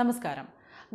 നമസ്കാരം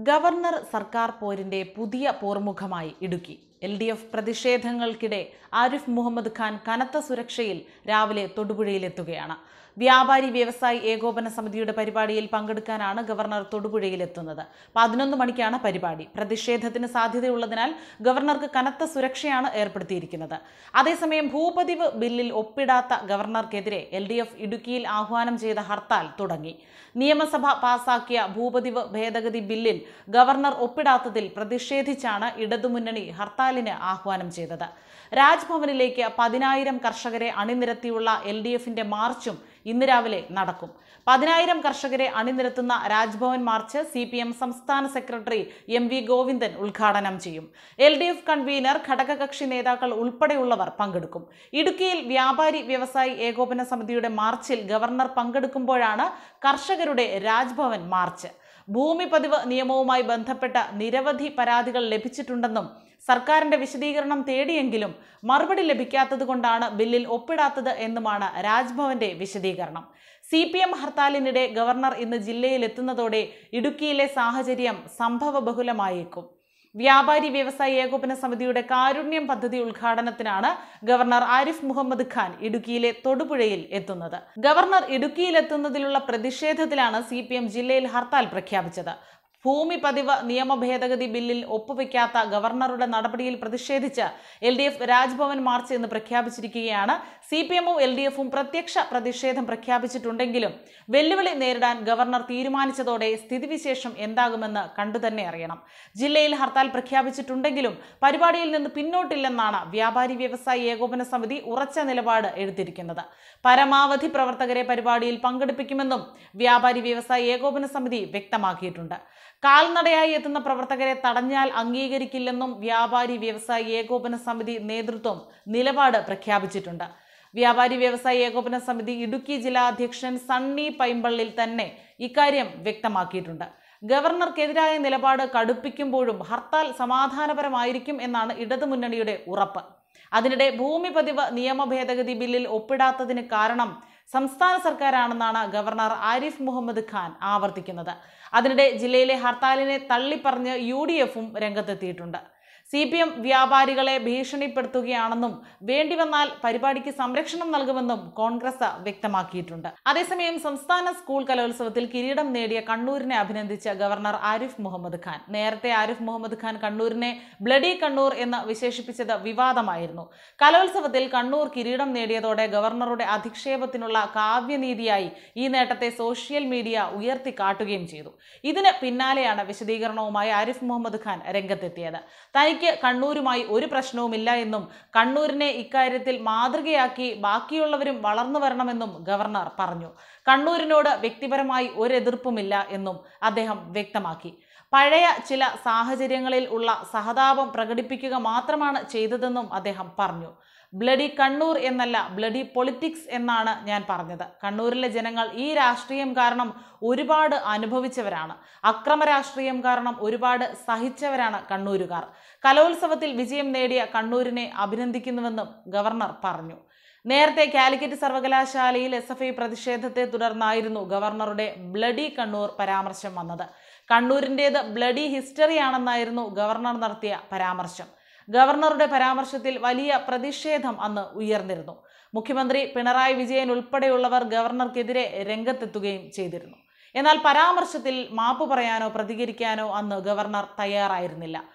ഗവർണർ സർക്കാർ പോരിൻ്റെ പുതിയ പോർമുഖമായി ഇടുക്കി എൽ ഡി എഫ് പ്രതിഷേധങ്ങൾക്കിടെ ആരിഫ് മുഹമ്മദ് ഖാൻ കനത്ത സുരക്ഷയിൽ രാവിലെ തൊടുപുഴയിലെത്തുകയാണ് വ്യാപാരി വ്യവസായി ഏകോപന സമിതിയുടെ പരിപാടിയിൽ പങ്കെടുക്കാനാണ് ഗവർണർ തൊടുപുഴയിലെത്തുന്നത് പതിനൊന്ന് മണിക്കാണ് പരിപാടി പ്രതിഷേധത്തിന് സാധ്യതയുള്ളതിനാൽ ഗവർണർക്ക് കനത്ത സുരക്ഷയാണ് ഏർപ്പെടുത്തിയിരിക്കുന്നത് അതേസമയം ഭൂപതിവ് ബില്ലിൽ ഒപ്പിടാത്ത ഗവർണർക്കെതിരെ എൽ ഡി എഫ് ഇടുക്കിയിൽ ആഹ്വാനം ചെയ്ത ഹർത്താൽ തുടങ്ങി നിയമസഭ പാസാക്കിയ ഭൂപതിവ് ഭേദഗതി ബില്ലിൽ ഗവർണർ ഒപ്പിടാത്തതിൽ പ്രതിഷേധിച്ചാണ് ഇടതുമുന്നണി ഹർത്താൽ ഹർത്താലിന് ആഹ്വാനം ചെയ്തത് രാജ്ഭവനിലേക്ക് പതിനായിരം കർഷകരെ അണിനിരത്തിയുള്ള എൽ ഡി എഫിന്റെ മാർച്ചും ഇന്ന് രാവിലെ നടക്കും പതിനായിരം കർഷകരെ അണിനിരത്തുന്ന Raj Bhavan march C P M സംസ്ഥാന സെക്രട്ടറി എം വി ഗോവിന്ദൻ ഉദ്ഘാടനം ചെയ്യും എൽ ഡി എഫ് കൺവീനർ ഘടകകക്ഷി നേതാക്കൾ ഉൾപ്പെടെയുള്ളവർ പങ്കെടുക്കും ഇടുക്കിയിൽ വ്യാപാരി വ്യവസായി ഏകോപന സമിതിയുടെ മാർച്ചിൽ ഗവർണർ പങ്കെടുക്കുമ്പോഴാണ് കർഷകരുടെ രാജ്ഭവൻ മാർച്ച് ഭൂമി പതിവ് നിയമവുമായി ബന്ധപ്പെട്ട നിരവധി പരാതികൾ ലഭിച്ചിട്ടുണ്ടെന്നും സർക്കാരിന്റെ വിശദീകരണം തേടിയെങ്കിലും മറുപടി ലഭിക്കാത്തതുകൊണ്ടാണ് ബില്ലിൽ ഒപ്പിടാത്തത് എന്നുമാണ് രാജ്ഭവന്റെ വിശദീകരണം സി പി എം ഹർത്താലിനിടെ ഗവർണർ ഇന്ന് ജില്ലയിലെത്തുന്നതോടെ ഇടുക്കിയിലെ സാഹചര്യം സംഭവബഹുലമായേക്കും വ്യാപാരി വ്യവസായി ഏകോപന സമിതിയുടെ കാരുണ്യം പദ്ധതി ഉദ്ഘാടനത്തിനാണ് ഗവർണർ ആരിഫ് മുഹമ്മദ് ഖാൻ ഇടുക്കിയിലെ തൊടുപുഴയിൽ എത്തുന്നത് ഗവർണർ ഇടുക്കിയിലെത്തുന്നതിലുള്ള പ്രതിഷേധത്തിലാണ് സി ജില്ലയിൽ ഹർത്താൽ പ്രഖ്യാപിച്ചത് ഭൂമി പതിവ് നിയമ ഭേദഗതി ബില്ലിൽ ഒപ്പുവെക്കാത്ത ഗവർണറുടെ നടപടിയിൽ പ്രതിഷേധിച്ച് L D F Raj Bhavan march എന്ന് പ്രഖ്യാപിച്ചിരിക്കുകയാണ് സി പി എമ്മും എൽ ഡി എഫും പ്രത്യക്ഷ പ്രതിഷേധം പ്രഖ്യാപിച്ചിട്ടുണ്ടെങ്കിലും വെല്ലുവിളി നേരിടാൻ ഗവർണർ തീരുമാനിച്ചതോടെ സ്ഥിതിവിശേഷം എന്താകുമെന്ന് കണ്ടുതന്നെ അറിയണം ജില്ലയിൽ ഹർത്താൽ പ്രഖ്യാപിച്ചിട്ടുണ്ടെങ്കിലും പരിപാടിയിൽ നിന്ന് പിന്നോട്ടില്ലെന്നാണ് വ്യാപാരി വ്യവസായി ഏകോപന സമിതി ഉറച്ച നിലപാട് എടുത്തിരിക്കുന്നത് പരമാവധി പ്രവർത്തകരെ പരിപാടിയിൽ പങ്കെടുപ്പിക്കുമെന്നും വ്യാപാരി വ്യവസായി ഏകോപന സമിതി വ്യക്തമാക്കിയിട്ടുണ്ട് കാൽനടയായി എത്തുന്ന പ്രവർത്തകരെ തടഞ്ഞാൽ അംഗീകരിക്കില്ലെന്നും വ്യാപാരി വ്യവസായി ഏകോപന സമിതി നേതൃത്വം നിലപാട് പ്രഖ്യാപിച്ചിട്ടുണ്ട് വ്യാപാരി വ്യവസായി ഏകോപന സമിതി ഇടുക്കി ജില്ലാ അധ്യക്ഷൻ സണ്ണി പൈമ്പള്ളിൽ തന്നെ ഇക്കാര്യം വ്യക്തമാക്കിയിട്ടുണ്ട് ഗവർണർക്കെതിരായ നിലപാട് കടുപ്പിക്കുമ്പോഴും ഹർത്താൽ സമാധാനപരമായിരിക്കും എന്നാണ് ഇടതുമുന്നണിയുടെ ഉറപ്പ് അതിനിടെ ഭൂമി പതിവ് നിയമ ഭേദഗതി ബില്ലിൽ ഒപ്പിടാത്തതിന് കാരണം സംസ്ഥാന സർക്കാരാണെന്നാണ് ഗവർണർ ആരിഫ് മുഹമ്മദ് ഖാൻ ആവർത്തിക്കുന്നത് അതിനിടെ ജില്ലയിലെ ഹർത്താലിനെ തള്ളിപ്പറഞ്ഞ് യു ഡി എഫും രംഗത്തെത്തിയിട്ടുണ്ട് സി പി എം വ്യാപാരികളെ ഭീഷണിപ്പെടുത്തുകയാണെന്നും വേണ്ടിവന്നാൽ പരിപാടിക്ക് സംരക്ഷണം നൽകുമെന്നും കോൺഗ്രസ് വ്യക്തമാക്കിയിട്ടുണ്ട് അതേസമയം സംസ്ഥാന സ്കൂൾ കലോത്സവത്തിൽ കിരീടം നേടിയ കണ്ണൂരിനെ അഭിനന്ദിച്ച ഗവർണർ ആരിഫ് മുഹമ്മദ് ഖാൻ നേരത്തെ ആരിഫ് മുഹമ്മദ് ഖാൻ കണ്ണൂരിനെ ബ്ലഡി കണ്ണൂർ എന്ന് വിശേഷിപ്പിച്ചത് വിവാദമായിരുന്നു കലോത്സവത്തിൽ കണ്ണൂർ കിരീടം നേടിയതോടെ ഗവർണറുടെ അധിക്ഷേപത്തിനുള്ള കാവ്യനീതിയായി ഈ നേട്ടത്തെ സോഷ്യൽ മീഡിയ ഉയർത്തിക്കാട്ടുകയും ചെയ്തു ഇതിന് പിന്നാലെയാണ് വിശദീകരണവുമായി ആരിഫ് മുഹമ്മദ് ഖാൻ രംഗത്തെത്തിയത് തനിക്ക് തനിക്ക് കണ്ണൂരുമായി ഒരു പ്രശ്നവുമില്ല എന്നും കണ്ണൂരിനെ ഇക്കാര്യത്തിൽ മാതൃകയാക്കി ബാക്കിയുള്ളവരും വളർന്നു വരണമെന്നും ഗവർണർ പറഞ്ഞു കണ്ണൂരിനോട് വ്യക്തിപരമായി ഒരു എതിർപ്പുമില്ല എന്നും അദ്ദേഹം വ്യക്തമാക്കി പഴയ ചില സാഹചര്യങ്ങളിൽ ഉള്ള സഹതാപം പ്രകടിപ്പിക്കുക മാത്രമാണ് ചെയ്തതെന്നും അദ്ദേഹം പറഞ്ഞു ബ്ലഡി കണ്ണൂർ എന്നല്ല ബ്ലഡി പൊളിറ്റിക്സ് എന്നാണ് ഞാൻ പറഞ്ഞത് കണ്ണൂരിലെ ജനങ്ങൾ ഈ രാഷ്ട്രീയം കാരണം ഒരുപാട് അനുഭവിച്ചവരാണ് അക്രമ രാഷ്ട്രീയം കാരണം ഒരുപാട് സഹിച്ചവരാണ് കണ്ണൂരുകാർ കലോത്സവത്തിൽ വിജയം നേടിയ കണ്ണൂരിനെ അഭിനന്ദിക്കുന്നുവെന്നും ഗവർണർ പറഞ്ഞു നേരത്തെ കാലിക്കറ്റ് സർവകലാശാലയിൽ എസ് എഫ് ഐ പ്രതിഷേധത്തെ തുടർന്നായിരുന്നു ഗവർണറുടെ ബ്ലഡി കണ്ണൂർ പരാമർശം വന്നത് കണ്ണൂരിൻ്റേത് ബ്ലഡി ഹിസ്റ്ററി ആണെന്നായിരുന്നു ഗവർണർ നടത്തിയ പരാമർശം ഗവർണറുടെ പരാമർശത്തിൽ വലിയ പ്രതിഷേധം അന്ന് ഉയർന്നിരുന്നു മുഖ്യമന്ത്രി പിണറായി വിജയൻ ഉൾപ്പെടെയുള്ളവർ ഗവർണർക്കെതിരെ രംഗത്തെത്തുകയും ചെയ്തിരുന്നു എന്നാൽ പരാമർശത്തിൽ മാപ്പ് പറയാനോ പ്രതികരിക്കാനോ അന്ന് ഗവർണർ തയ്യാറായിരുന്നില്ല